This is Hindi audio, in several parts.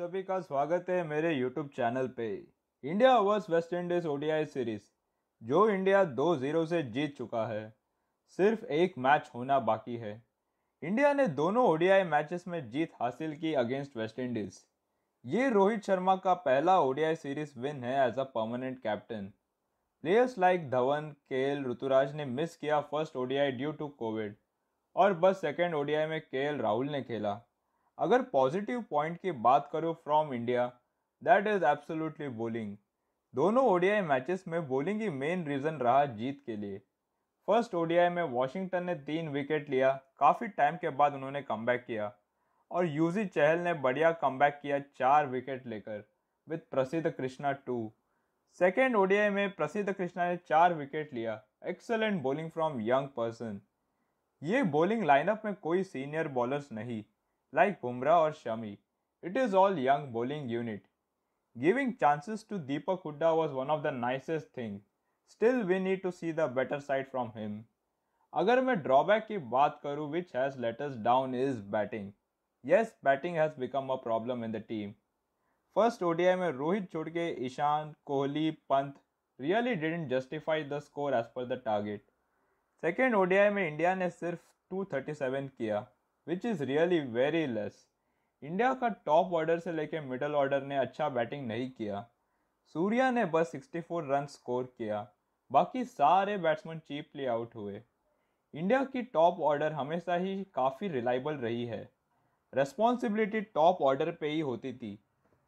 सभी का स्वागत है मेरे YouTube चैनल पे India versus West Indies ODI series जो इंडिया दो जीरो से जीत चुका है सिर्फ एक मैच होना बाकी है इंडिया ने दोनों ओडीआई मैचेस में जीत हासिल की अगेंस्ट वेस्ट इंडीज ये रोहित शर्मा का पहला ओडीआई सीरीज विन है as a permanent captain players like Dhawan के ऋतुराज ने मिस किया first ODI due to Covid और बस सेकेंड ओडीआई में के राहुल ने खेला अगर पॉजिटिव पॉइंट की बात करो from India that is absolutely bowling दोनों ओडीआई मैचेस में बॉलिंग ही मेन रीज़न रहा जीत के लिए फर्स्ट ओडीआई में वॉशिंगटन ने तीन विकेट लिया काफ़ी टाइम के बाद उन्होंने कम किया और यूजी चहल ने बढ़िया कम किया चार विकेट लेकर विद प्रसिद्ध कृष्णा टू सेकेंड ओडीआई में प्रसिद्ध कृष्णा ने चार विकेट लिया excellent bowling from young person ये बॉलिंग लाइनअप में कोई सीनियर बॉलर्स नहीं like Bumrah or Shami. It is all young bowling unit. Giving chances to Deepak Hooda was one of the nicest things. Still, we need to see the better side from him. अगर मैं ड्रॉबैक की बात करूं which has let us down is batting yes batting has become a problem in the team first ODI में रोहित छोड़ के Ishan Kohli Pant really didn't justify the score as per the target second ODI में इंडिया ने सिर्फ 237 किया which is really very less India का टॉप ऑर्डर से लेकर मिडल ऑर्डर ने अच्छा बैटिंग नहीं किया सूर्या ने बस 64 रन स्कोर किया बाकी सारे बैट्समैन चीपली आउट हुए इंडिया की टॉप ऑर्डर हमेशा ही काफ़ी रिलायबल रही है रेस्पॉन्सिबिलिटी टॉप ऑर्डर पे ही होती थी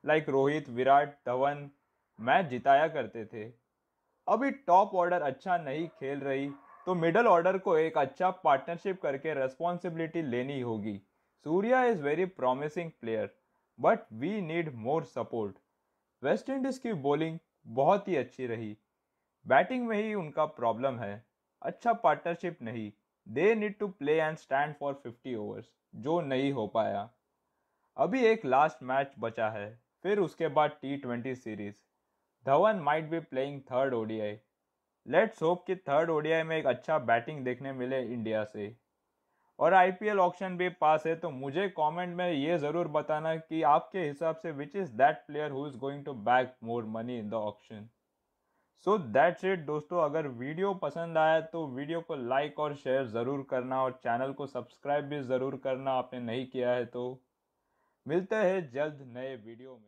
like like Rohit Virat Dhawan match जिताया करते थे अभी टॉप ऑर्डर अच्छा नहीं खेल रही तो मिडल ऑर्डर को एक अच्छा पार्टनरशिप करके रेस्पॉन्सिबिलिटी लेनी होगी Surya is very promising player but we need more support West Indies की बॉलिंग बहुत ही अच्छी रही बैटिंग में ही उनका प्रॉब्लम है अच्छा पार्टनरशिप नहीं they need to play and stand for fifty overs जो नहीं हो पाया अभी एक लास्ट मैच बचा है फिर उसके बाद T twenty series Dhawan might be playing third ODI let's hope कि थर्ड ओडीआई में एक अच्छा बैटिंग देखने मिले इंडिया से और आईपीएल ऑक्शन भी पास है तो मुझे कमेंट में ये ज़रूर बताना कि आपके हिसाब से which is that player who is going to back more money in the auction so that's it दोस्तों अगर वीडियो पसंद आया तो वीडियो को लाइक और शेयर ज़रूर करना और चैनल को सब्सक्राइब भी ज़रूर करना आपने नहीं किया है तो मिलते हैं जल्द नए वीडियो में